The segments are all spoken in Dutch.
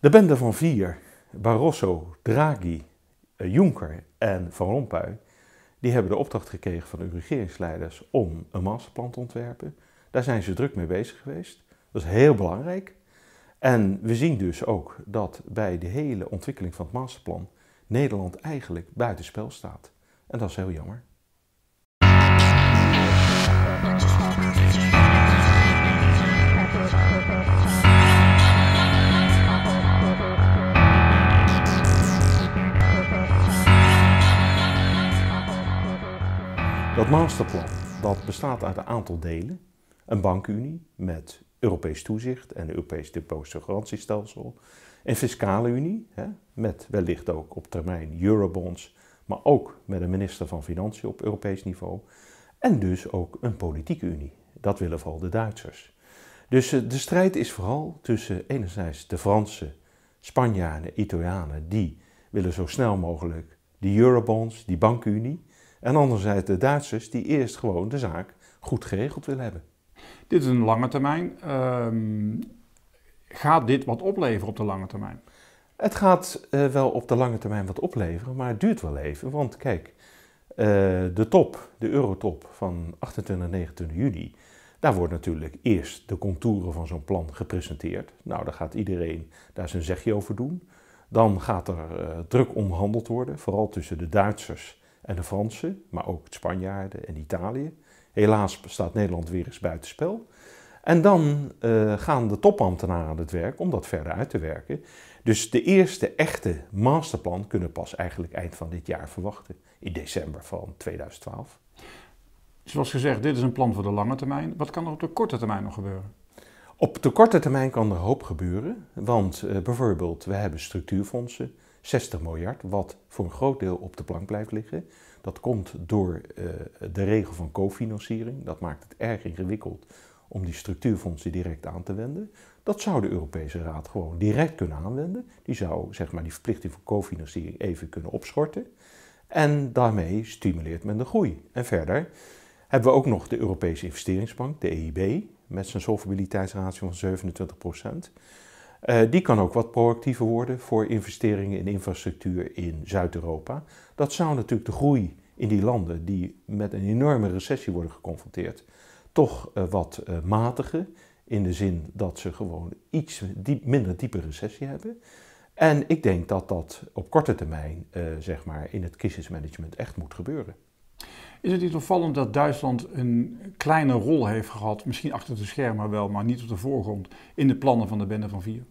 De bende van vier, Barroso, Draghi, eh, Juncker en Van Rompuy, die hebben de opdracht gekregen van de regeringsleiders om een masterplan te ontwerpen. Daar zijn ze druk mee bezig geweest. Dat is heel belangrijk. En we zien dus ook dat bij de hele ontwikkeling van het masterplan Nederland eigenlijk buitenspel staat. En dat is heel jammer. Dat masterplan dat bestaat uit een aantal delen. Een bankunie met Europees toezicht en Europees depositogarantiestelsel. Een fiscale unie hè, met wellicht ook op termijn eurobonds, maar ook met een minister van Financiën op Europees niveau. En dus ook een politieke unie. Dat willen vooral de Duitsers. Dus eh, de strijd is vooral tussen enerzijds de Fransen, Spanjaarden, Italianen, die willen zo snel mogelijk die eurobonds, die bankunie. En anderzijds de Duitsers die eerst gewoon de zaak goed geregeld willen hebben. Dit is een lange termijn. Ehm, gaat dit wat opleveren op de lange termijn? Het gaat eh, wel op de lange termijn wat opleveren, maar het duurt wel even. Want kijk, eh, de top, de eurotop van 28 en 29 juni, daar wordt natuurlijk eerst de contouren van zo'n plan gepresenteerd. Nou, daar gaat iedereen daar zijn zegje over doen. Dan gaat er eh, druk omhandeld worden, vooral tussen de Duitsers en de Fransen, maar ook het Spanjaarden en Italië. Helaas staat Nederland weer eens buitenspel. En dan eh, gaan de topambtenaren aan het werk om dat verder uit te werken. Dus de eerste echte masterplan kunnen pas eigenlijk eind van dit jaar verwachten, in december van 2012. Zoals gezegd, dit is een plan voor de lange termijn. Wat kan er op de korte termijn nog gebeuren? Op de korte termijn kan er hoop gebeuren, want uh, bijvoorbeeld we hebben structuurfondsen 60 miljard, wat voor een groot deel op de plank blijft liggen. Dat komt door eh, de regel van cofinanciering. Dat maakt het erg ingewikkeld om die structuurfondsen direct aan te wenden. Dat zou de Europese Raad gewoon direct kunnen aanwenden. Die zou zeg maar, die verplichting voor cofinanciering even kunnen opschorten. En daarmee stimuleert men de groei. En verder hebben we ook nog de Europese Investeringsbank, de EIB, met zijn solvabiliteitsratio van 27 procent. Eh, die kan ook wat proactiever worden voor investeringen in infrastructuur in Zuid-Europa. Dat zou natuurlijk de groei in die landen, die met een enorme recessie worden geconfronteerd, toch eh, wat eh, matigen. In de zin dat ze gewoon iets diep, minder diepe recessie hebben. En ik denk dat dat op korte termijn, zeg maar, in het crisismanagement echt moet gebeuren. Is het niet opvallend dat Duitsland een kleine rol heeft gehad, misschien achter de schermen wel, maar niet op de voorgrond, in de plannen van de Bende van Vier?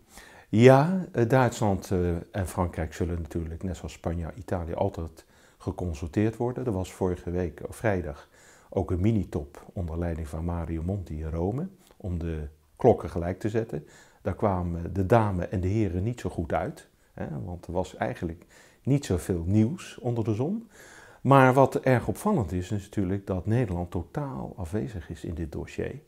Ja, eh, Duitsland eh, en Frankrijk zullen natuurlijk, net zoals Spanje en Italië, altijd geconsulteerd worden. Er was vorige week, eh, vrijdag, ook een mini-top onder leiding van Mario Monti in Rome, om de klokken gelijk te zetten. Daar kwamen de dames en de heren niet zo goed uit, hè, want er was eigenlijk niet zoveel nieuws onder de zon. Maar wat erg opvallend is, is natuurlijk dat Nederland totaal afwezig is in dit dossier.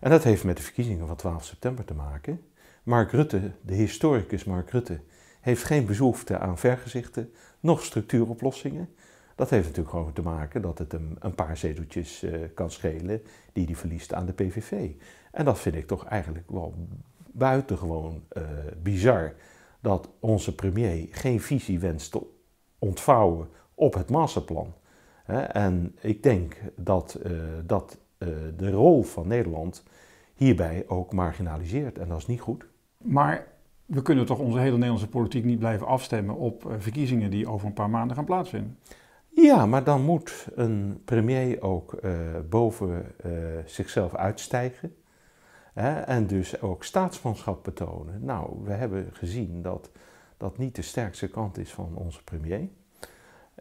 En dat heeft met de verkiezingen van 12 september te maken. Mark Rutte, de historicus Mark Rutte, heeft geen behoefte aan vergezichten, nog structuuroplossingen. Dat heeft natuurlijk gewoon te maken dat het hem een paar zeteltjes eh, kan schelen die hij verliest aan de PVV. En dat vind ik toch eigenlijk wel buitengewoon uh, bizar dat onze premier geen visie wenst te ontvouwen op het masterplan. En ik denk dat, eh, dat eh, de rol van Nederland hierbij ook marginaliseert. En dat is niet goed. Maar we kunnen toch onze hele Nederlandse politiek niet blijven afstemmen op eh, verkiezingen die over een paar maanden gaan plaatsvinden? Ja, maar dan moet een premier ook boven zichzelf uitstijgen. Hè, en dus ook staatsmanschap betonen. Nou, we hebben gezien dat dat niet de sterkste kant is van onze premier.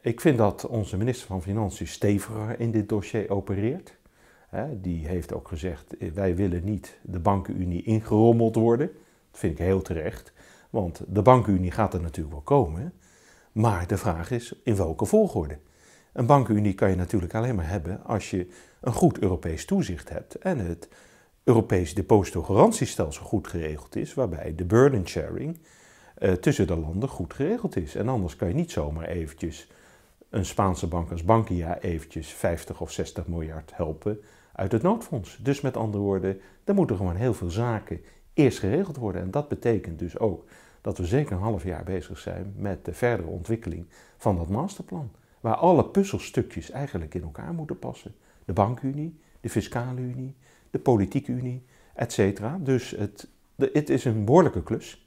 Ik vind dat onze minister van Financiën steviger in dit dossier opereert. Die heeft ook gezegd, eh, wij willen niet de bankenunie ingerommeld worden. Dat vind ik heel terecht, want de bankenunie gaat er natuurlijk wel komen. Maar de vraag is, in welke volgorde? Een bankenunie kan je natuurlijk alleen maar hebben als je een goed Europees toezicht hebt en het Europees depositogarantiestelsel goed geregeld is, waarbij de burden sharing eh, tussen de landen goed geregeld is. En anders kan je niet zomaar eventjes een Spaanse bank als Bankia eventjes 50 of 60 miljard helpen uit het noodfonds. Dus met andere woorden, er moeten gewoon heel veel zaken eerst geregeld worden. En dat betekent dus ook dat we zeker een half jaar bezig zijn met de verdere ontwikkeling van dat masterplan. Waar alle puzzelstukjes eigenlijk in elkaar moeten passen. De bankunie, de fiscale unie, de politieke unie, et Dus het, het is een behoorlijke klus.